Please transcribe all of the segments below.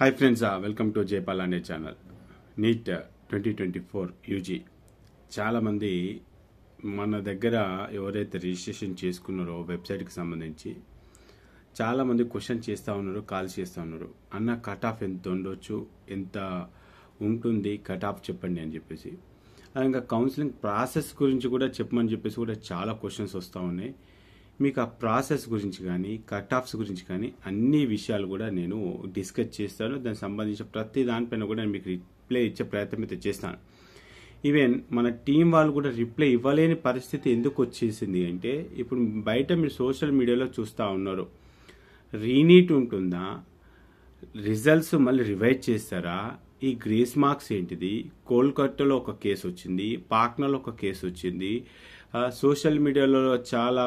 hi friends welcome to Jayapal అనే channel NEET twenty twenty four UG చాలామంది మన దగ్గర ఎవరైతే రిజిస్ట్రేషన్ చేసుకున్నారో వెబ్సైట్కి సంబంధించి చాలామంది క్వశ్చన్ చేస్తూ ఉన్నారు కాల్ చేస్తూ ఉన్నారు అన్న కట్ ఆఫ్ ఎంత ఉండొచ్చు ఎంత ఉంటుంది కట్ ఆఫ్ చెప్పండి అని చెప్పేసి ఇంకా కౌన్సిలింగ్ ప్రాసెస్ గురించి కూడా చెప్పమని చెప్పేసి కూడా చాలా క్వశ్చన్స్ వస్తూ ఉన్నాయి మీకు ఆ ప్రాసెస్ గురించి కానీ కట్ ఆఫ్స్ గురించి కానీ అన్ని విషయాలు కూడా నేను డిస్కస్ చేస్తాను దానికి సంబంధించిన ప్రతి దానిపైన కూడా నేను మీకు రిప్లై ఇచ్చే ప్రయత్నం అయితే చేస్తాను ఈవెన్ మన టీం వాళ్ళు కూడా రిప్లై ఇవ్వలేని పరిస్థితి ఎందుకు వచ్చేసింది అంటే ఇప్పుడు బయట మీరు సోషల్ మీడియాలో చూస్తూ ఉన్నారు రీనీట్ ఉంటుందా రిజల్ట్స్ మళ్ళీ రివైజ్ చేస్తారా ఈ గ్రేస్ మార్క్స్ ఏంటిది కోల్కట్టలో ఒక కేసు వచ్చింది పాక్నాలో ఒక కేసు వచ్చింది సోషల్ మీడియాలో చాలా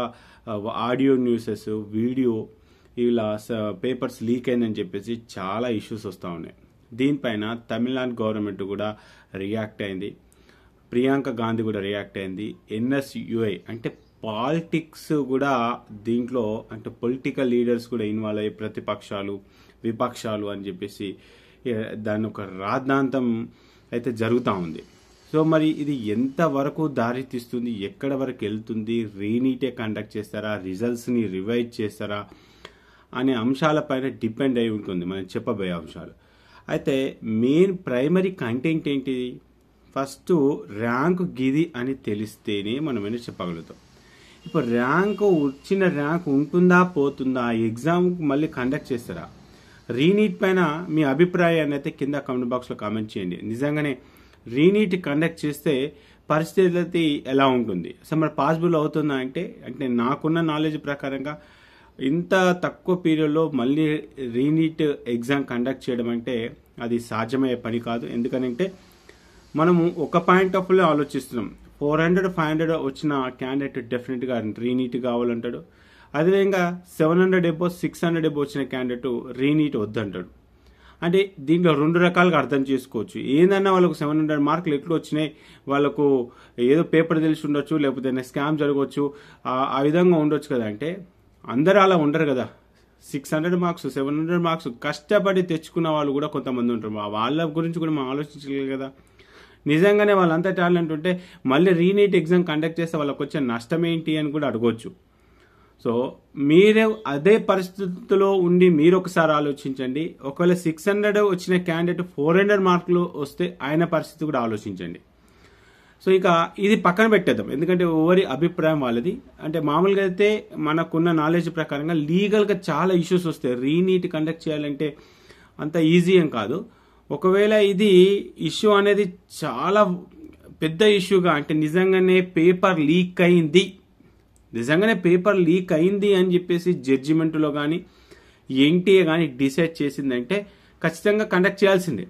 ఆడియో న్యూసెస్ వీడియో ఇలా పేపర్స్ లీక్ అయిందని చెప్పేసి చాలా ఇష్యూస్ వస్తూ ఉన్నాయి దీనిపైన తమిళనాడు గవర్నమెంట్ కూడా రియాక్ట్ అయింది ప్రియాంక గాంధీ కూడా రియాక్ట్ అయింది ఎన్ఎస్యుఐ అంటే పాలిటిక్స్ కూడా దీంట్లో అంటే పొలిటికల్ లీడర్స్ కూడా ఇన్వాల్వ్ అయ్యి ప్రతిపక్షాలు విపక్షాలు అని చెప్పేసి దాని ఒక రాద్ధాంతం అయితే జరుగుతూ ఉంది సో మరి ఇది ఎంత వరకు దారి తీస్తుంది ఎక్కడ వరకు వెళ్తుంది రీనీటే కండక్ట్ చేస్తారా రిజల్ట్స్ని రివైజ్ చేస్తారా అనే అంశాలపైన డిపెండ్ అయి ఉంటుంది మనం చెప్పబోయే అంశాలు అయితే మెయిన్ ప్రైమరీ కంటెంట్ ఏంటి ఫస్ట్ ర్యాంక్ గిది అని తెలిస్తేనే మనం ఏమైనా చెప్పగలుగుతాం ఇప్పుడు ర్యాంక్ వచ్చిన ర్యాంక్ ఉంటుందా పోతుందా ఎగ్జామ్ మళ్ళీ కండక్ట్ చేస్తారా రీనీట్ పైన మీ అభిప్రాయాన్ని అయితే కింద కామెంట్ బాక్స్లో కామెంట్ చేయండి నిజంగానే రీనీట్ కండక్ట్ చేస్తే పరిస్థితి ఎలా ఉంటుంది అసలు మరి పాసిబుల్ అవుతుందా అంటే అంటే నాకున్న నాలెడ్జ్ ప్రకారంగా ఇంత తక్కువ పీరియడ్లో మళ్ళీ రీనీట్ ఎగ్జామ్ కండక్ట్ చేయడం అంటే అది సాధ్యమయ్యే పని కాదు ఎందుకనంటే మనము ఒక పాయింట్ ఆఫ్ వ్యూలో ఆలోచిస్తున్నాం ఫోర్ హండ్రెడ్ ఫైవ్ హండ్రెడ్ వచ్చిన క్యాండిడేట్ డెఫినెట్గా రీనీట్ కావాలంటాడు అదేవిధంగా seven hundred above six hundred above వచ్చిన క్యాండిడేట్ రీనీట్ వద్దంటాడు అంటే దీంట్లో రెండు రకాలుగా అర్థం చేసుకోవచ్చు ఏందన్నా వాళ్ళకు సెవెన్ హండ్రెడ్ మార్కులు ఎట్లు వచ్చినాయి వాళ్ళకు ఏదో పేపర్ తెలిసి ఉండొచ్చు లేకపోతే స్కామ్ జరగవచ్చు ఆ విధంగా ఉండొచ్చు కదా అంటే అందరూ అలా ఉండరు కదా six hundred marks seven hundred marks కష్టపడి తెచ్చుకున్న వాళ్ళు కూడా కొంతమంది ఉంటారు వాళ్ళ గురించి కూడా మనం ఆలోచించలేదు కదా నిజంగానే వాళ్ళంతా టాలెంట్ ఉంటే మళ్ళీ రీనీట్ ఎగ్జామ్ కండక్ట్ చేస్తే వాళ్ళకి వచ్చే నష్టం ఏంటి అని కూడా అడగవచ్చు సో మీరే అదే పరిస్థితిలో ఉండి మీరు ఒకసారి ఆలోచించండి ఒకవేళ సిక్స్ హండ్రెడ్ వచ్చిన క్యాండిడేట్ ఫోర్ హండ్రెడ్ మార్కులు వస్తే ఆయన పరిస్థితి కూడా ఆలోచించండి సో ఇక ఇది పక్కన పెట్టేద్దాం ఎందుకంటే ఎవరి అభిప్రాయం వాళ్ళది అంటే మామూలుగా అయితే మనకున్న నాలెడ్జ్ ప్రకారంగా లీగల్గా చాలా ఇష్యూస్ వస్తాయి రీనీట్ కండక్ట్ చేయాలంటే అంత ఈజీ ఏం కాదు ఒకవేళ ఇది ఇష్యూ అనేది చాలా పెద్ద ఇష్యూగా అంటే నిజంగానే పేపర్ లీక్ అయింది నిజంగానే పేపర్ లీక్ అయింది అని చెప్పేసి జడ్జిమెంట్లో కానీ ఎన్టీఏ కానీ డిసైడ్ చేసిందంటే ఖచ్చితంగా కండక్ట్ చేయాల్సిందే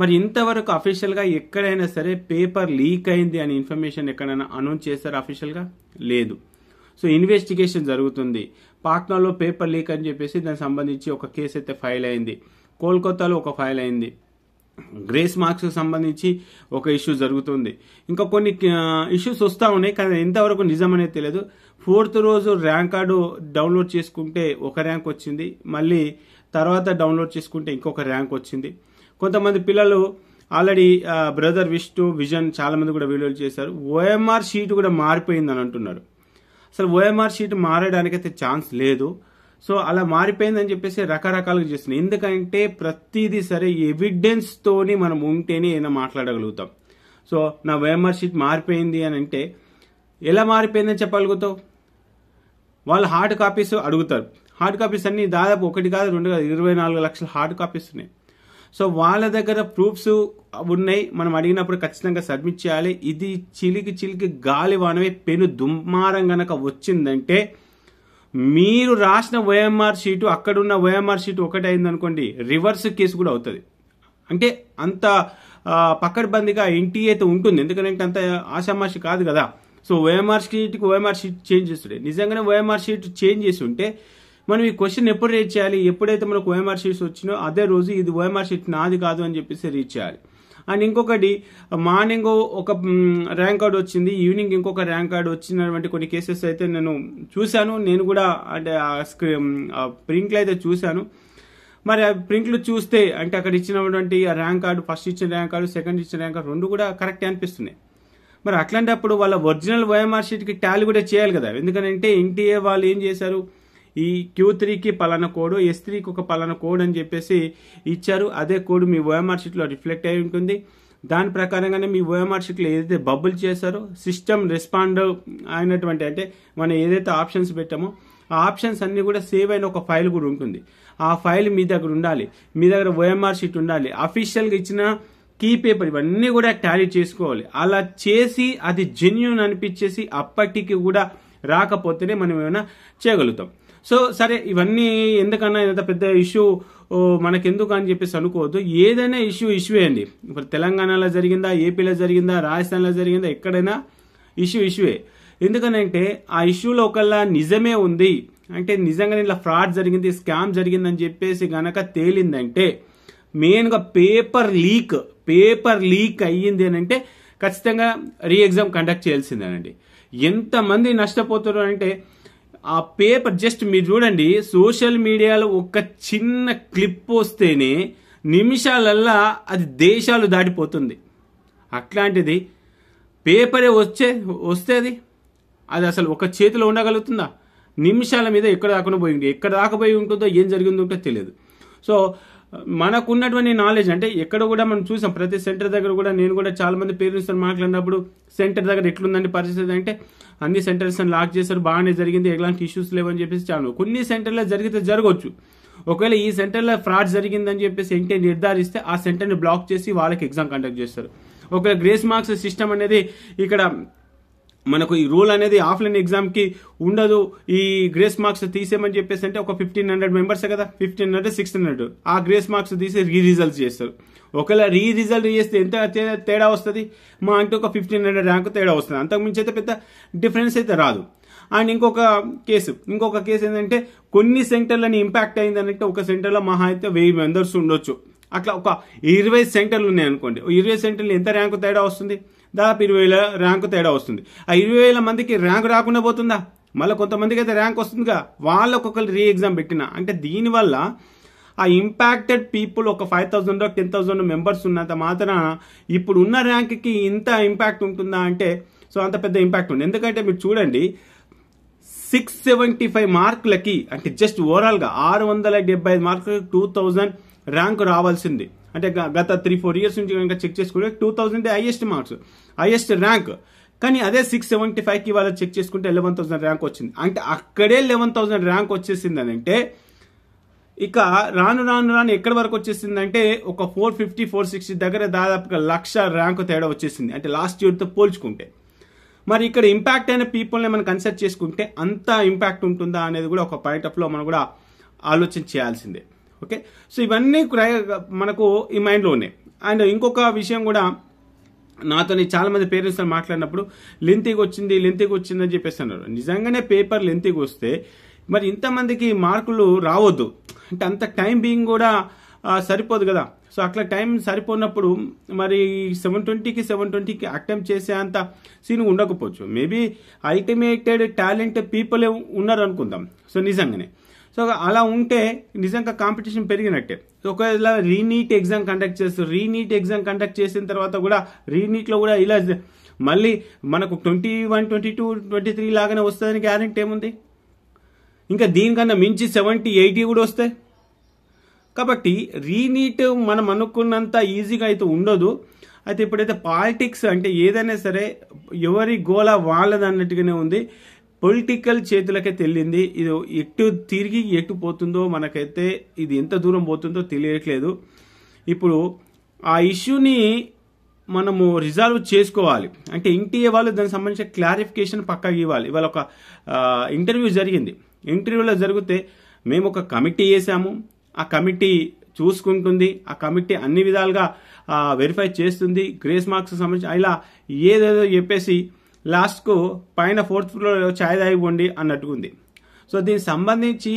మరి ఇంతవరకు అఫీషియల్గా ఎక్కడైనా సరే పేపర్ లీక్ అయింది అనే ఇన్ఫర్మేషన్ ఎక్కడైనా అనౌన్స్ చేస్తారా అఫీషియల్గా లేదు సో ఇన్వెస్టిగేషన్ జరుగుతుంది పాట్నాలో పేపర్ లీక్ అని చెప్పేసి దానికి సంబంధించి ఒక కేసు అయితే ఫైల్ అయింది కోల్కతాలో ఒక ఫైల్ అయింది గ్రేస్ మార్క్స్ సంబంధించి ఒక ఇష్యూ జరుగుతుంది ఇంకా కొన్ని ఇష్యూస్ వస్తూ ఉన్నాయి కానీ ఎంతవరకు నిజం అనేది తెలియదు ఫోర్త్ రోజు ర్యాంక్ కార్డు డౌన్లోడ్ చేసుకుంటే ఒక ర్యాంక్ వచ్చింది మళ్ళీ తర్వాత డౌన్లోడ్ చేసుకుంటే ఇంకొక ర్యాంక్ వచ్చింది కొంతమంది పిల్లలు ఆల్రెడీ బ్రదర్ విష్ణు విజన్ చాలామంది కూడా వీడియోలు చేశారు ఓఎంఆర్ షీట్ కూడా మారిపోయింది అని అంటున్నారు అసలు ఓఎంఆర్ షీట్ మారడానికి అయితే ఛాన్స్ లేదు సో అలా మారిపోయిందని చెప్పేసి రకరకాలుగా చేస్తున్నాయి ఎందుకంటే ప్రతిదీ సరే ఎవిడెన్స్ తోని మనం ఉంటేనే ఏదైనా మాట్లాడగలుగుతాం సో నా వేమర్ మారిపోయింది అని అంటే ఎలా మారిపోయిందని చెప్పగలుగుతావు వాళ్ళు హార్డ్ కాపీస్ అడుగుతారు హార్డ్ కాపీస్ అన్ని దాదాపు ఒకటి కాదు రెండు కాదు ఇరవై నాలుగు లక్షల హార్డ్ కాపీస్ ఉన్నాయి సో వాళ్ళ దగ్గర ప్రూఫ్స్ ఉన్నాయి మనం అడిగినప్పుడు ఖచ్చితంగా సబ్మిట్ చేయాలి ఇది చిలికి చిలికి గాలి గాలివానమే పెను దుమ్మారం గనక వచ్చిందంటే మీరు రాసిన వైఎంఆర్ షీటు అక్కడున్న వైఎంఆర్ షీటు ఒకటైంది అనుకోండి రివర్స్ కేసు కూడా అవుతుంది అంటే అంత పక్కడబందిగా ఇంటి అయితే ఉంటుంది ఎందుకంటే అంత ఆషామాషి కాదు కదా సో వైఎంఆర్ షీట్కి వైఎంఆర్ షీట్ చేంజ్ చేస్తుండే నిజంగానే వైఎంఆర్ షీట్ చేంజ్ చేసి ఉంటే మనం ఈ క్వశ్చన్ ఎప్పుడు రీచ్ చేయాలి ఎప్పుడైతే మనకు వైఎంఆర్ షీట్స్ వచ్చినో అదే రోజు ఇది వైఎంఆర్ షీట్ నాది కాదు అని చెప్పేసి రీచ్ చేయాలి అండ్ ఇంకొకటి మార్నింగ్ ఒక ర్యాంక్ కార్డ్ వచ్చింది ఈవినింగ్ ఇంకొక ర్యాంక్ కార్డ్ వచ్చినటువంటి కొన్ని కేసెస్ అయితే నేను చూశాను నేను కూడా అంటే ఆ ప్రింట్లు అయితే చూశాను మరి ఆ ప్రింట్లు చూస్తే అంటే అక్కడ ఇచ్చినటువంటి ఆ ర్యాంక్ కార్డు ఫస్ట్ ఇచ్చిన ర్యాంక్ కార్డు సెకండ్ ఇచ్చిన ర్యాంక్ కార్డు రెండు కూడా కరెక్ట్ అనిపిస్తున్నాయి మరి అట్లాంటప్పుడు వాళ్ళ ఒరిజినల్ వైఎంఆర్ షీట్కి ట్యాలీ కూడా చేయాలి కదా ఎందుకంటే ఎన్టీఏ వాళ్ళు ఏం చేశారు ఈ క్యూ త్రీకి పలాన కోడ్ ఎస్ త్రీకి ఒక పలాన కోడ్ అని చెప్పేసి ఇచ్చారు అదే కోడ్ మీ ఓఎంఆర్ షీట్లో రిఫ్లెక్ట్ అయి ఉంటుంది దాని ప్రకారంగానే మీ ఓఎంఆర్ షీట్లో ఏదైతే బబుల్ చేశారో సిస్టమ్ రెస్పాండ్ అయినటువంటి అంటే మనం ఏదైతే ఆప్షన్స్ పెట్టామో ఆ ఆప్షన్స్ అన్నీ కూడా సేవ్ అయిన ఒక ఫైల్ కూడా ఉంటుంది ఆ ఫైల్ మీ దగ్గర ఉండాలి మీ దగ్గర ఓఎంఆర్ షీట్ ఉండాలి అఫీషియల్గా ఇచ్చిన కీ పేపర్ ఇవన్నీ కూడా టాలీ చేసుకోవాలి అలా చేసి అది జెన్యున్ అనిపించేసి అప్పటికి కూడా రాకపోతేనే మనం ఏమైనా చేయగలుగుతాం సో సరే ఇవన్నీ ఎందుకన్నా ఇంత పెద్ద ఇష్యూ మనకెందుకు అని చెప్పేసి అనుకోవద్దు ఏదైనా ఇష్యూ ఇష్యూ అండి ఇప్పుడు తెలంగాణలో జరిగిందా ఏపీలో జరిగిందా రాజస్థాన్లో జరిగిందా ఎక్కడైనా ఇష్యూ ఇష్యూవే ఎందుకనంటే ఆ ఇష్యూలో ఒకళ్ళ నిజమే ఉంది అంటే నిజంగా ఇట్లా ఫ్రాడ్ జరిగింది స్కామ్ జరిగిందని చెప్పేసి గనక తేలిందంటే మెయిన్గా పేపర్ లీక్ పేపర్ లీక్ అయ్యింది అని అంటే ఖచ్చితంగా రీ ఎగ్జామ్ కండక్ట్ చేయాల్సిందేనండి ఎంతమంది నష్టపోతున్నారు అంటే ఆ పేపర్ జస్ట్ మీరు చూడండి సోషల్ మీడియాలో ఒక చిన్న క్లిప్ వస్తేనే నిమిషాలల్లా అది దేశాలు దాటిపోతుంది అట్లాంటిది పేపరే వచ్చే వస్తే అది అది అసలు ఒక చేతిలో ఉండగలుగుతుందా నిమిషాల మీద ఎక్కడ దాకుండా పోయి ఉంటుంది ఎక్కడ దాకపోయి ఉంటుందో ఏం జరిగిందో ఉంటుందో తెలియదు సో మనకున్నటువంటి నాలెడ్జ్ అంటే ఎక్కడ కూడా మనం చూసాం ప్రతి సెంటర్ దగ్గర కూడా నేను కూడా చాలామంది పేరెంట్స్ మాట్లాడినప్పుడు సెంటర్ దగ్గర ఎట్లుందండి పరిస్థితి అంటే అన్ని సెంటర్స్ లాక్ చేశారు బాగానే జరిగింది ఎలాంటి ఇష్యూస్ లేవని చెప్పేసి చాను కొన్ని సెంటర్లో జరిగితే జరగవచ్చు ఒకవేళ ఈ సెంటర్లో ఫ్రాడ్ జరిగిందని చెప్పేసి ఏంటి నిర్ధారిస్తే ఆ సెంటర్ని బ్లాక్ చేసి వాళ్ళకి ఎగ్జామ్ కండక్ట్ చేస్తారు ఒకవేళ గ్రేస్ మార్క్స్ సిస్టమ్ అనేది ఇక్కడ మనకు ఈ రూల్ అనేది ఆఫ్లైన్ ఎగ్జామ్కి ఉండదు ఈ గ్రేస్ మార్క్స్ తీసేయమని చెప్పేసి అంటే ఒక ఫిఫ్టీన్ హండ్రెడ్ మెంబర్స్ కదా ఫిఫ్టీన్ హండ్రెడ్ సిక్స్టీన్ హండ్రెడ్ ఆ గ్రేస్ మార్క్స్ తీసి రీ రిజల్ట్ చేస్తారు ఒకవేళ రీ రిజల్ట్ చేస్తే ఎంత తేడా వస్తుంది మా అంటే ఒక ఫిఫ్టీన్ హండ్రెడ్ ర్యాంక్ తేడా వస్తుంది అంతకుమించి అయితే పెద్ద డిఫరెన్స్ అయితే రాదు అండ్ ఇంకొక కేసు ఇంకొక కేసు ఏంటంటే కొన్ని సెంటర్లని ఇంపాక్ట్ అయిందంటే ఒక సెంటర్లో మహా అయితే వెయ్యి మెంబర్స్ ఉండొచ్చు అట్లా ఒక ఇరవై సెంటర్లు ఉన్నాయి అనుకోండి ఇరవై సెంటర్లు ఎంత ర్యాంకు తేడా వస్తుంది దాదాపు ఇరవై వేల ర్యాంకు తేడా వస్తుంది ఆ ఇరవై వేల మందికి ర్యాంకు రాకుండా పోతుందా మళ్ళీ కొంతమందికి అయితే ర్యాంక్ వస్తుందిగా వాళ్ళు ఒక్కొక్కరు రీ ఎగ్జామ్ పెట్టిన అంటే దీనివల్ల ఆ ఇంపాక్టెడ్ పీపుల్ ఒక five thousand ten thousand members ఉన్నంత మాత్రాన ఇప్పుడు ఉన్న ర్యాంక్కి ఇంత ఇంపాక్ట్ ఉంటుందా అంటే సో అంత పెద్ద ఇంపాక్ట్ ఉంది ఎందుకంటే మీరు చూడండి సిక్స్ సెవెంటీ ఫైవ్ మార్కులకి అంటే జస్ట్ ఓవరాల్గా ఆరు వందల డెబ్బై ఐదు మార్కులకి టూ థౌజండ్ ర్యాంక్ రావాల్సింది అంటే గత త్రీ ఫోర్ ఇయర్స్ నుంచి కనుక చెక్ చేసుకుంటే two thousand highest marks highest rank కానీ అదే సిక్స్ సెవెంటీ ఫైవ్కి వాళ్ళు చెక్ చేసుకుంటే లెవెన్ థౌసండ్ ర్యాంక్ వచ్చింది అంటే అక్కడే లెవెన్ థౌసండ్ ర్యాంక్ వచ్చేసింది అని అంటే ఇక రాను రాను రాను ఎక్కడి వరకు వచ్చేసిందంటే ఒక ఫోర్ ఫిఫ్టీ ఫోర్ సిక్స్టీ దగ్గర దాదాపుగా లక్ష ర్యాంక్ తేడా వచ్చేసింది అంటే లాస్ట్ ఇయర్తో పోల్చుకుంటే మరి ఇక్కడ ఇంపాక్ట్ అయిన పీపుల్ని మనం కన్సిడర్ చేసుకుంటే అంత ఇంపాక్ట్ ఉంటుందా అనేది కూడా ఒక పాయింట్ ఆఫ్లో మనం కూడా ఆలోచన చేయాల్సిందే ఓకే సో ఇవన్నీ మనకు ఈ మైండ్లో ఉన్నాయి అండ్ ఇంకొక విషయం కూడా నాతోని మంది పేరెంట్స్ మాట్లాడినప్పుడు లెంతీగా వచ్చింది లెంతీగా వచ్చిందని చెప్పేసి అన్నారు నిజంగానే పేపర్ లెంతీగా వస్తే మరి ఇంతమందికి మార్కులు రావద్దు అంటే అంత టైం బీయింగ్ కూడా సరిపోదు కదా సో అట్లా టైం సరిపోనప్పుడు మరి సెవెన్ ట్వంటీకి సెవెన్ ట్వంటీకి అటెంప్ట్ చేసే అంత సీన్ ఉండకపోవచ్చు మేబీ అల్టిమేటెడ్ టాలెంట్ పీపుల్ ఉన్నారు సో నిజంగానే సో అలా ఉంటే నిజంగా కాంపిటీషన్ పెరిగినట్టే ఒకవేళ రీనీట్ ఎగ్జామ్ కండక్ట్ చేస్తారు రీనీట్ ఎగ్జామ్ కండక్ట్ చేసిన తర్వాత కూడా రీనీట్లో కూడా ఇలా మళ్ళీ మనకు twenty one twenty two twenty three లాగానే వస్తుందని గ్యారంటీ ఏముంది ఇంకా దీనికన్నా మించి సెవెంటీ ఎయిటీ కూడా వస్తాయి కాబట్టి రీనీట్ మనం అనుకున్నంత ఈజీగా అయితే ఉండదు అయితే ఇప్పుడైతే పాలిటిక్స్ అంటే ఏదైనా సరే ఎవరి గోల వాళ్ళది అన్నట్టుగానే ఉంది పొలిటికల్ చేతులకే తెలియంది ఇది ఎటు తిరిగి ఎటు పోతుందో మనకైతే ఇది ఎంత దూరం పోతుందో తెలియట్లేదు ఇప్పుడు ఆ ఇష్యూని మనము రిజాల్వ్ చేసుకోవాలి అంటే ఎన్టీఏ వాళ్ళు దానికి సంబంధించిన క్లారిఫికేషన్ పక్కా ఇవ్వాలి ఇవాళ ఒక ఇంటర్వ్యూ జరిగింది ఇంటర్వ్యూలో జరిగితే మేము ఒక కమిటీ వేసాము ఆ కమిటీ చూసుకుంటుంది ఆ కమిటీ అన్ని విధాలుగా వెరిఫై చేస్తుంది గ్రేస్ మార్క్స్ సంబంధించి ఇలా ఏదేదో చెప్పేసి లాస్ట్కు పైన ఫోర్త్ ఫ్లోర్లో ఛాయ్ తాగిపోండి అన్నట్టు ఉంది సో దీనికి సంబంధించి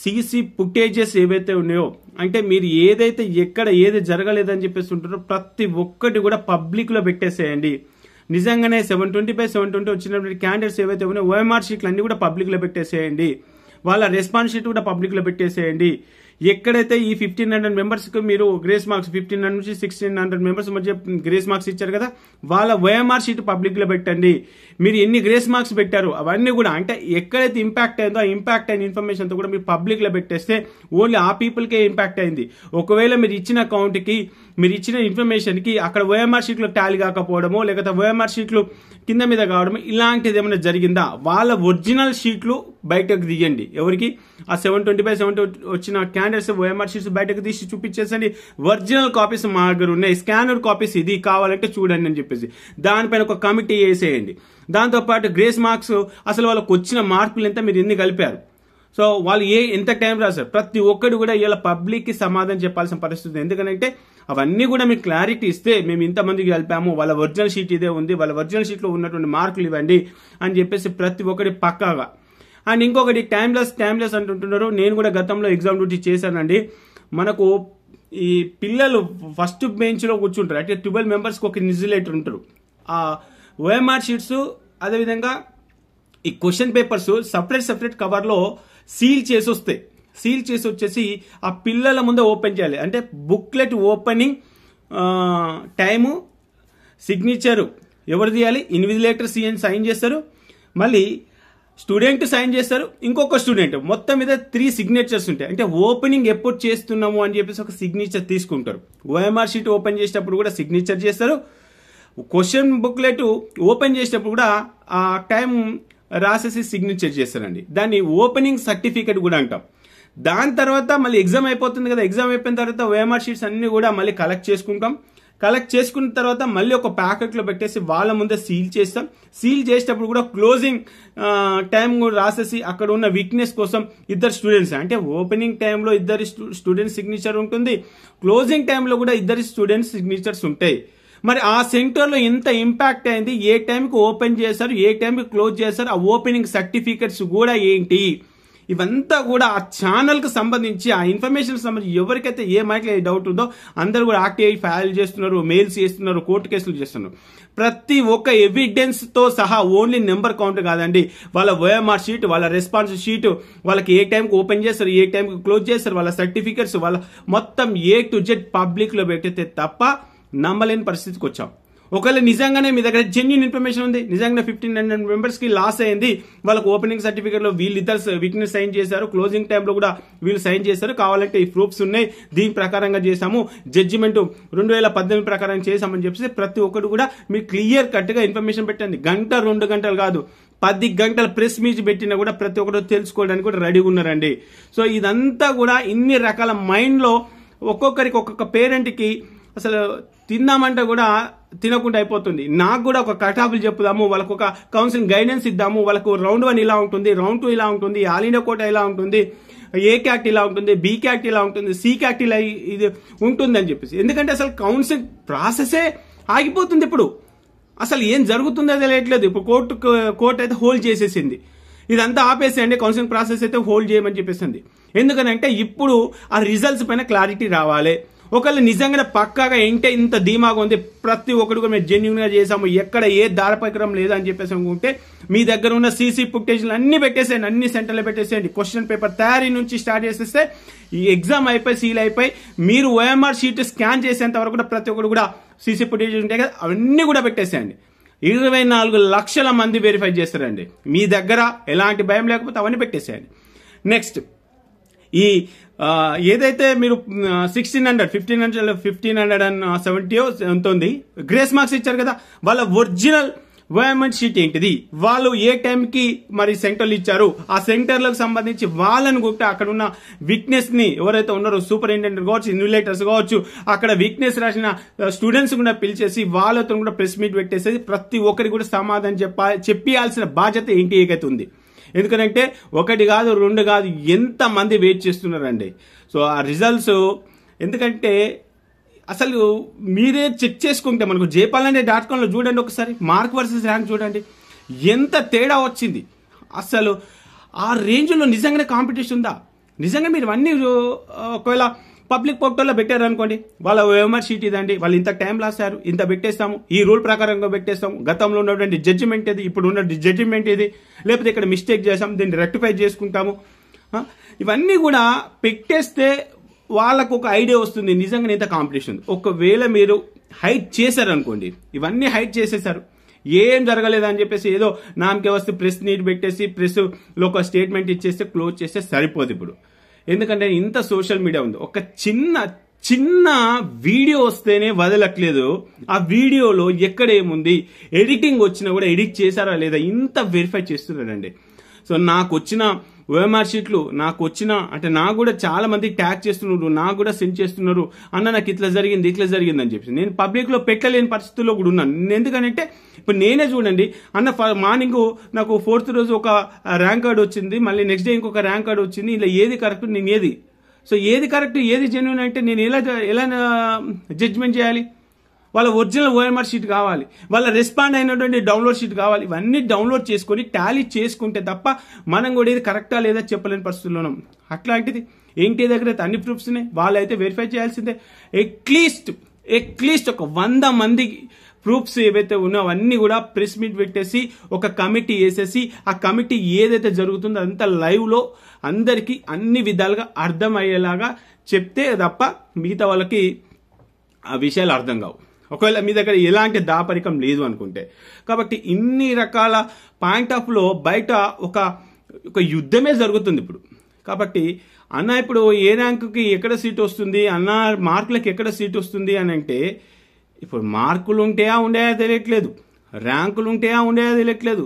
సీసీ ఫుటేజెస్ ఏవైతే ఉన్నాయో అంటే మీరు ఏదైతే ఎక్కడ ఏది జరగలేదని చెప్పేసి ఉంటారో ప్రతి ఒక్కటి కూడా పబ్లిక్లో పెట్టేసేయండి నిజంగానే seven twenty five seven twenty వచ్చినటువంటి క్యాండిడేట్స్ ఏవైతే ఉన్నాయో ఓఎంఆర్ షీట్లు అన్ని కూడా పబ్లిక్లో పెట్టేసేయండి వాళ్ళ రెస్పాన్స్ షీట్ కూడా పబ్లిక్లో పెట్టేసేయండి ఎక్కడైతే ఈ ఫిఫ్టీన్ హండ్రెడ్ మెంబర్స్కి మీరు గ్రేస్ మార్క్స్ ఫిఫ్టీన్ హండ్రెడ్ నుంచి సిక్స్టీన్ హండ్రెడ్ మెంబర్స్ మధ్య గ్రేస్ మార్క్స్ ఇచ్చారు కదా వాళ్ళ వైఎంఆర్ షీట్ పబ్లిక్లో పెట్టండి మీరు ఎన్ని గ్రేస్ మార్క్స్ పెట్టారు అవన్నీ కూడా అంటే ఎక్కడైతే ఇంపాక్ట్ అయిందో ఆ ఇంపాక్ట్ అయిన ఇన్ఫర్మేషన్తో కూడా మీరు పబ్లిక్లో పెట్టేస్తే ఓన్లీ ఆ పీపుల్కే ఇంపాక్ట్ అయింది ఒకవేళ మీరు ఇచ్చిన అకౌంట్కి మీరు ఇచ్చిన ఇన్ఫర్మేషన్కి అక్కడ ఓఎంఆర్ షీట్లో టాలీ కాకపోవడము లేకపోతే ఓఎంఆర్ షీట్లు కింద మీద కావడము ఇలాంటిది ఏమైనా జరిగిందా వాళ్ళ ఒరిజినల్ షీట్లు బయటకు దిగండి ఎవరికి ఆ సెవెన్ ట్వంటీ ఫైవ్ సెవెన్ వచ్చిన స్కానర్స్ ఓఎంఆర్ షీట్స్ బయటకు తీసి చూపించేసండి ఒరిజినల్ కాపీస్ మా దగ్గర ఉన్నాయి స్కానర్ కాపీస్ ఇది కావాలంటే చూడండి అని చెప్పేసి దానిపైన ఒక కమిటీ వేసేయండి దాంతోపాటు గ్రేస్ మార్క్స్ అసలు వాళ్ళకి వచ్చిన మార్కులు ఎంత మీరు ఎన్ని కలిపారు సో వాళ్ళు ఏ ఎంత టైం రాశారు ప్రతి ఒక్కరు కూడా ఇలా పబ్లిక్కి సమాధానం చెప్పాల్సిన పరిస్థితి ఎందుకంటే అవన్నీ కూడా మీకు క్లారిటీ ఇస్తే మేము ఇంతమందికి కలిపాము వాళ్ళ ఒరిజినల్ షీట్ ఇదే ఉంది వాళ్ళ ఒరిజినల్ షీట్లో ఉన్నటువంటి మార్కులు ఇవ్వండి అని చెప్పేసి ప్రతి ఒక్కటి పక్కాగా అండ్ ఇంకొకటి టైమ్లెస్ టైమ్లెస్ అంటుంటున్నారు నేను కూడా గతంలో ఎగ్జామ్ డ్యూటీ చేశానండి మనకు ఈ పిల్లలు ఫస్ట్ బెంచ్లో కూర్చుంటారు అంటే ట్వెల్వ్ మెంబర్స్కి ఒక ఇన్సులేటర్ ఉంటారు ఆ ఓఎంఆర్ షీట్స్ అదేవిధంగా ఈ క్వశ్చన్ పేపర్స్ సపరేట్ సపరేట్ కవర్లో సీల్ చేసి వస్తాయి సీల్ చేసి వచ్చేసి ఆ పిల్లల ముందే ఓపెన్ చేయాలి అంటే బుక్లెట్ ఓపెనింగ్ టైము సిగ్నేచరు ఎవరు తీయాలి ఇన్విజిలేటర్ సీఎన్ సైన్ చేస్తారు మళ్ళీ స్టూడెంట్ సైన్ చేస్తారు ఇంకొక స్టూడెంట్ మొత్తం మీద త్రీ సిగ్నేచర్స్ ఉంటాయి అంటే ఓపెనింగ్ ఎప్పుడు చేస్తున్నాము అని చెప్పేసి ఒక సిగ్నేచర్ తీసుకుంటారు ఓఎంఆర్ షీట్ ఓపెన్ చేసేటప్పుడు కూడా సిగ్నేచర్ చేస్తారు క్వశ్చన్ బుక్లెట్ ఓపెన్ చేసేటప్పుడు కూడా ఆ టైం రాసేసి సిగ్నేచర్ చేస్తారండి దాన్ని ఓపెనింగ్ సర్టిఫికేట్ కూడా అంటాం దాని తర్వాత మళ్ళీ ఎగ్జామ్ అయిపోతుంది కదా ఎగ్జామ్ అయిపోయిన తర్వాత ఓఎంఆర్ షీట్స్ అన్ని కూడా మళ్ళీ కలెక్ట్ చేసుకుంటాం కలెక్ట్ చేసుకున్న తర్వాత మళ్ళీ ఒక ప్యాకెట్లో పెట్టేసి వాళ్ళ ముందే సీల్ చేస్తాం సీల్ చేసేటప్పుడు కూడా క్లోజింగ్ టైం కూడా రాసేసి అక్కడ ఉన్న వీక్నెస్ కోసం ఇద్దరు స్టూడెంట్స్ అంటే ఓపెనింగ్ టైంలో ఇద్దరి స్టూడెంట్స్ సిగ్నేచర్ ఉంటుంది క్లోజింగ్ టైంలో కూడా ఇద్దరి స్టూడెంట్స్ సిగ్నేచర్స్ ఉంటాయి మరి ఆ సెంటర్లో ఎంత ఇంపాక్ట్ అయింది ఏ టైంకి ఓపెన్ చేశారు ఏ టైంకి క్లోజ్ చేశారు ఆ ఓపెనింగ్ సర్టిఫికెట్స్ కూడా ఏంటి ఇవంతా కూడా ఆ ఛానల్కి సంబంధించి ఆ ఇన్ఫర్మేషన్ సంబంధించి ఎవరికైతే ఏ మైక్లో డౌట్ ఉందో అందరూ కూడా ఆర్టీఐ ఫైల్ చేస్తున్నారు మెయిల్స్ చేస్తున్నారు కోర్టు కేసులు చేస్తున్నారు ప్రతి ఒక్క ఎవిడెన్స్తో సహా ఓన్లీ నెంబర్ కౌంట్ కాదండి వాళ్ళ ఓఎంఆర్ షీట్ వాళ్ళ రెస్పాన్స్ షీట్ వాళ్ళకి ఏ టైంకి ఓపెన్ చేస్తారు ఏ టైంకి క్లోజ్ చేస్తారు వాళ్ళ సర్టిఫికెట్స్ వాళ్ళ మొత్తం ఏ టు జెడ్ పబ్లిక్లో పెట్టితే తప్ప నమ్మలేని పరిస్థితికి వచ్చాం ఒకవేళ నిజంగానే మీ దగ్గర జెన్యున్ ఇన్ఫర్మేషన్ ఉంది నిజంగానే ఫిఫ్టీన్ హండ్రెడ్ కి లాస్ అయింది వాళ్ళకి ఓపెనింగ్ సర్టిఫికేట్లో వీళ్ళిద్దరు విట్నెస్ సైన్ చేశారు క్లోజింగ్ టైంలో కూడా వీళ్ళు సైన్ చేశారు కావాలంటే ఈ ప్రూఫ్స్ ఉన్నాయి దీని ప్రకారంగా చేశాము జడ్జిమెంట్ రెండు వేల పద్దెనిమిది ప్రకారం చేశామని చెప్పేసి ప్రతి ఒక్కరు కూడా మీరు క్లియర్ గా ఇన్ఫర్మేషన్ పెట్టండి గంట రెండు గంటలు కాదు పది గంటల ప్రెస్ మీట్ పెట్టినా కూడా ప్రతి ఒక్కరు తెలుసుకోవడానికి కూడా రెడీగా ఉన్నారండి సో ఇదంతా కూడా ఇన్ని రకాల మైండ్లో ఒక్కొక్కరికి ఒక్కొక్క పేరెంట్కి అసలు తిందామంటే కూడా తినకుండా అయిపోతుంది నాకు కూడా ఒక కటాపులు చెప్పుదాము వాళ్ళకు ఒక కౌన్సిలింగ్ గైడెన్స్ ఇద్దాము వాళ్ళకు రౌండ్ వన్ ఇలా ఉంటుంది రౌండ్ టూ ఇలా ఉంటుంది ఆల్ ఇండియా కోట ఇలా ఉంటుంది ఏ క్యాట్ ఇలా ఉంటుంది బి క్యాట్ ఇలా ఉంటుంది సి క్యాట్ ఇలా ఇది ఉంటుందని చెప్పేసి ఎందుకంటే అసలు కౌన్సిలింగ్ ప్రాసెసే ఆగిపోతుంది ఇప్పుడు అసలు ఏం జరుగుతుందో తెలియట్లేదు ఇప్పుడు కోర్టు కోర్టు అయితే హోల్డ్ చేసేసింది ఇదంతా ఆపేసేయండి కౌన్సిలింగ్ ప్రాసెస్ అయితే హోల్డ్ చేయమని చెప్పేసింది ఎందుకనంటే ఇప్పుడు ఆ రిజల్ట్స్ పైన క్లారిటీ రావాలి ఒకవేళ నిజంగానే పక్కాగా ఏంటే ఇంత ధీమాగా ఉంది ప్రతి ఒక్కరు కూడా మేము గా చేసాము ఎక్కడ ఏ లేదా లేదని చెప్పేసి అనుకుంటే మీ దగ్గర ఉన్న సీసీ ఫుటేజ్లు అన్ని పెట్టేసేయండి అన్ని సెంటర్లో పెట్టేసేయండి క్వశ్చన్ పేపర్ తయారీ నుంచి స్టార్ట్ చేసేస్తే ఈ ఎగ్జామ్ అయిపోయి సీల్ అయిపోయి మీరు ఓఎంఆర్ షీట్ స్కాన్ చేసేంత వరకు కూడా ప్రతి ఒక్కరు కూడా సీసీ ఫుటేజ్ ఉంటాయి కదా అవన్నీ కూడా పెట్టేసేయండి ఇరవై నాలుగు లక్షల మంది వెరిఫై చేస్తారండి మీ దగ్గర ఎలాంటి భయం లేకపోతే అవన్నీ పెట్టేసేయండి నెక్స్ట్ ఈ ఏదైతే మీరు sixteen hundred fifteen hundred fifteen hundred and seventy ఎంత ఉంది గ్రేస్ మార్క్స్ ఇచ్చారు కదా వాళ్ళ ఒరిజినల్ గవర్నమెంట్ షీట్ ఏంటిది వాళ్ళు ఏ టైంకి మరి సెంటర్లు ఇచ్చారు ఆ సెంటర్లకు సంబంధించి వాళ్ళని గుప్తా అక్కడ ఉన్న వీక్నెస్ ని ఎవరైతే ఉన్నారో సూపరింటెండెంట్ కావచ్చు ఇన్విలేటర్స్ కావచ్చు అక్కడ వీక్నెస్ రాసిన స్టూడెంట్స్ కూడా పిలిచేసి వాళ్ళతో కూడా ప్రెస్ మీట్ పెట్టేసి ప్రతి ఒక్కరికి కూడా సమాధానం చెప్ప చెప్పాల్సిన బాధ్యత ఏంటి ఏకైతే ఉంది ఎందుకంటే ఒకటి కాదు రెండు కాదు ఎంతమంది వెయిట్ చేస్తున్నారండి సో ఆ రిజల్ట్స్ ఎందుకంటే అసలు మీరే చెక్ చేసుకుంటే మనకు జేపాలంటే డాట్ కామ్లో చూడండి ఒకసారి మార్క్ వర్సెస్ ర్యాంక్ చూడండి ఎంత తేడా వచ్చింది అసలు ఆ రేంజ్లో నిజంగానే కాంపిటీషన్ ఉందా నిజంగా మీరు అన్నీ ఒకవేళ పబ్లిక్ పోర్టల్లో పెట్టారు అనుకోండి వాళ్ళ విమర్శ ఇదండి వాళ్ళు ఇంత టైం రాశారు ఇంత పెట్టేస్తాము ఈ రూల్ ప్రకారంగా పెట్టేస్తాము గతంలో ఉన్నటువంటి జడ్జిమెంట్ ఇది ఇప్పుడు ఉన్న జడ్జిమెంట్ ఇది లేకపోతే ఇక్కడ మిస్టేక్ చేసాం దీన్ని రెక్టిఫై చేసుకుంటాము ఇవన్నీ కూడా పెట్టేస్తే వాళ్ళకు ఒక ఐడియా వస్తుంది నిజంగా ఇంత కాంపిటీషన్ ఒకవేళ మీరు హైట్ చేశారనుకోండి ఇవన్నీ హైట్ చేసేసారు ఏం జరగలేదని చెప్పేసి ఏదో నామకే వస్తే ప్రెస్ నీట్ పెట్టేసి లో ఒక స్టేట్మెంట్ ఇచ్చేస్తే క్లోజ్ చేస్తే సరిపోదు ఇప్పుడు ఎందుకంటే ఇంత సోషల్ మీడియా ఉంది ఒక చిన్న చిన్న వీడియో వస్తేనే వదలట్లేదు ఆ వీడియోలో ఎక్కడ ఏముంది ఎడిటింగ్ వచ్చినా కూడా ఎడిట్ చేశారా లేదా ఇంత వెరిఫై చేస్తున్నారండి సో నాకు వచ్చిన ఓఎంఆర్ షీట్లు నాకు వచ్చిన అంటే నాకు కూడా చాలా మంది ట్యాగ్ చేస్తున్నారు నాకు కూడా సెండ్ చేస్తున్నారు అన్న నాకు ఇట్లా జరిగింది ఇట్లా జరిగింది అని చెప్పి నేను పబ్లిక్లో పెట్టలేని పరిస్థితుల్లో కూడా ఉన్నాను ఎందుకంటే ఇప్పుడు నేనే చూడండి అన్న మార్నింగ్ నాకు ఫోర్త్ రోజు ఒక ర్యాంక్ కార్డ్ వచ్చింది మళ్ళీ నెక్స్ట్ డే ఇంకొక ర్యాంక్ కార్డ్ వచ్చింది ఇలా ఏది కరెక్ట్ నేను ఏది సో ఏది కరెక్ట్ ఏది జెన్యున్ అంటే నేను ఎలా ఎలా జడ్జ్మెంట్ చేయాలి వాళ్ళ ఒరిజినల్ ఓఎంఆర్ షీట్ కావాలి వాళ్ళ రెస్పాండ్ అయినటువంటి డౌన్లోడ్ షీట్ కావాలి ఇవన్నీ డౌన్లోడ్ చేసుకొని టాలీ చేసుకుంటే తప్ప మనం కూడా ఇది కరెక్టా లేదా చెప్పలేని పరిస్థితుల్లో అట్లాంటిది ఏంటి దగ్గర అయితే అన్ని ప్రూఫ్స్ ఉన్నాయి వాళ్ళైతే వెరిఫై చేయాల్సిందే అట్లీస్ట్ అట్లీస్ట్ ఒక వంద మంది ప్రూఫ్స్ ఏవైతే ఉన్నా అవన్నీ కూడా ప్రెస్ మీట్ పెట్టేసి ఒక కమిటీ వేసేసి ఆ కమిటీ ఏదైతే జరుగుతుందో అంత లైవ్లో అందరికీ అన్ని విధాలుగా అర్థమయ్యేలాగా చెప్తే తప్ప మిగతా వాళ్ళకి ఆ విషయాలు అర్థం కావు ఒకవేళ మీ దగ్గర ఎలాంటి దాపరికం లేదు అనుకుంటే కాబట్టి ఇన్ని రకాల పాయింట్ ఆఫ్లో బయట ఒక ఒక యుద్ధమే జరుగుతుంది ఇప్పుడు కాబట్టి అన్న ఇప్పుడు ఏ ర్యాంకుకి ఎక్కడ సీట్ వస్తుంది అన్న మార్కులకి ఎక్కడ సీట్ వస్తుంది అని అంటే ఇప్పుడు మార్కులు ఉంటే ఉండేయా తెలియట్లేదు ర్యాంకులు ఉంటే ఉండేయా తెలియట్లేదు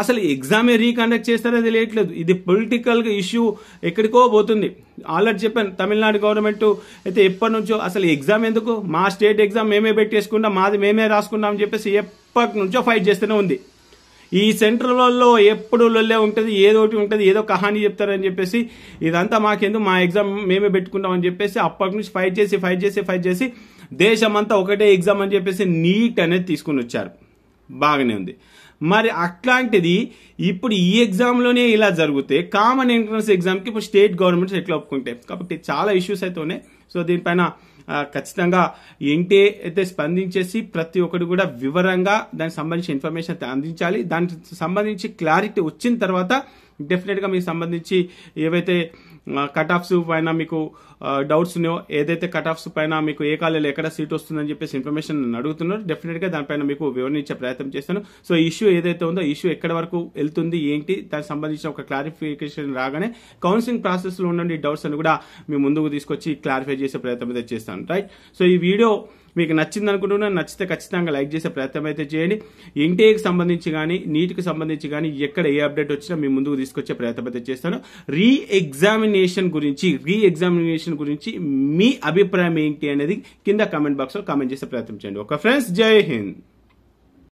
అసలు ఎగ్జామే రీకండక్ట్ చేస్తారో తెలియట్లేదు ఇది పొలిటికల్గా ఇష్యూ ఎక్కడికో పోతుంది ఆల్రెడీ చెప్పాను తమిళనాడు గవర్నమెంట్ అయితే ఎప్పటి నుంచో అసలు ఎగ్జామ్ ఎందుకు మా స్టేట్ ఎగ్జామ్ మేమే పెట్టేసుకుంటాం మాది మేమే రాసుకుంటాం అని చెప్పేసి ఎప్పటి నుంచో ఫైట్ చేస్తూనే ఉంది ఈ సెంటర్లలో ఎప్పుడు లొల్లే ఉంటుంది ఏదో ఒకటి ఉంటుంది ఏదో కహాని చెప్తారని చెప్పేసి ఇదంతా మాకెందుకు మా ఎగ్జామ్ మేమే పెట్టుకుంటామని చెప్పేసి అప్పటి నుంచి ఫైట్ చేసి ఫైట్ చేసి ఫైట్ చేసి దేశమంతా ఒకటే ఎగ్జామ్ అని చెప్పేసి నీట్ అనేది తీసుకుని వచ్చారు బాగానే ఉంది మరి అట్లాంటిది ఇప్పుడు ఈ ఎగ్జామ్లోనే ఇలా జరిగితే కామన్ ఎంట్రన్స్ ఎగ్జామ్కి ఇప్పుడు స్టేట్ గవర్నమెంట్స్ ఎట్లా ఒప్పుకుంటాయి కాబట్టి చాలా ఇష్యూస్ అయితే ఉన్నాయి సో దీనిపైన ఖచ్చితంగా ఏంటి అయితే స్పందించేసి ప్రతి ఒక్కటి కూడా వివరంగా దానికి సంబంధించిన ఇన్ఫర్మేషన్ అయితే అందించాలి దానికి సంబంధించి క్లారిటీ వచ్చిన తర్వాత డెఫినెట్గా మీకు సంబంధించి ఏవైతే కట్ ఆఫ్స్ పైన మీకు డౌట్స్ ఉన్నాయో ఏదైతే కట్ ఆఫ్స్ పైన మీకు ఏ కాలేజీలో ఎక్కడ సీట్ వస్తుందని చెప్పేసి ఇన్ఫర్మేషన్ అడుగుతున్నారు డెఫినెట్గా దానిపైన మీకు వివరించే ప్రయత్నం చేస్తాను సో ఇష్యూ ఏదైతే ఉందో ఇష్యూ ఎక్కడ వరకు వెళ్తుంది ఏంటి దానికి సంబంధించిన ఒక క్లారిఫికేషన్ రాగానే కౌన్సిలింగ్ ప్రాసెస్లో ఉండండి డౌట్స్ అని కూడా మీ ముందుకు తీసుకొచ్చి క్లారిఫై చేసే ప్రయత్నం అయితే చేస్తాను రైట్ సో ఈ వీడియో మీకు నచ్చింది అనుకుంటున్నా నచ్చితే ఖచ్చితంగా లైక్ చేసే ప్రయత్నం అయితే చేయండి ఇంటికి సంబంధించి కానీ నీటికి సంబంధించి కానీ ఎక్కడ ఏ అప్డేట్ వచ్చినా మీ ముందుకు తీసుకొచ్చే ప్రయత్నం అయితే చేస్తాను రీ ఎగ్జామినేషన్ గురించి రీ ఎగ్జామినేషన్ గురించి మీ అభిప్రాయం ఏంటి అనేది కింద కామెంట్ బాక్స్లో కామెంట్ చేసే ప్రయత్నం చేయండి ఓకే ఫ్రెండ్స్ జై హింద్